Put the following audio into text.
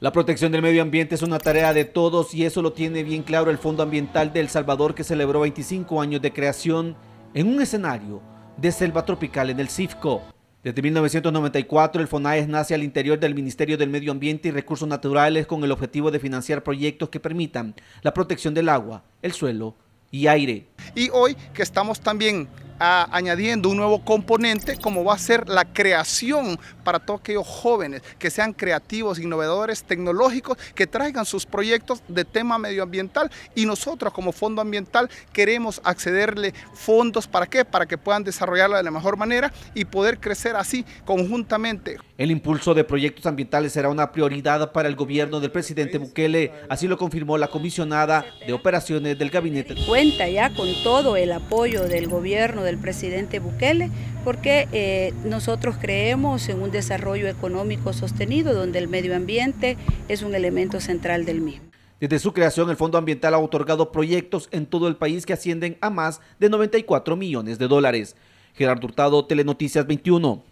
La protección del medio ambiente es una tarea de todos y eso lo tiene bien claro el Fondo Ambiental de El Salvador que celebró 25 años de creación en un escenario de selva tropical en el CIFCO. Desde 1994, el FONAES nace al interior del Ministerio del Medio Ambiente y Recursos Naturales con el objetivo de financiar proyectos que permitan la protección del agua, el suelo y aire. Y hoy que estamos también añadiendo un nuevo componente como va a ser la creación para todos aquellos jóvenes que sean creativos, innovadores, tecnológicos, que traigan sus proyectos de tema medioambiental y nosotros como Fondo Ambiental queremos accederle fondos para qué, para que puedan desarrollarla de la mejor manera y poder crecer así conjuntamente. El impulso de proyectos ambientales será una prioridad para el gobierno del presidente Bukele, así lo confirmó la comisionada de operaciones del gabinete. Cuenta ya con todo el apoyo del gobierno del presidente Bukele, porque eh, nosotros creemos en un desarrollo económico sostenido donde el medio ambiente es un elemento central del mismo. Desde su creación, el Fondo Ambiental ha otorgado proyectos en todo el país que ascienden a más de 94 millones de dólares. Gerardo Hurtado, Telenoticias 21.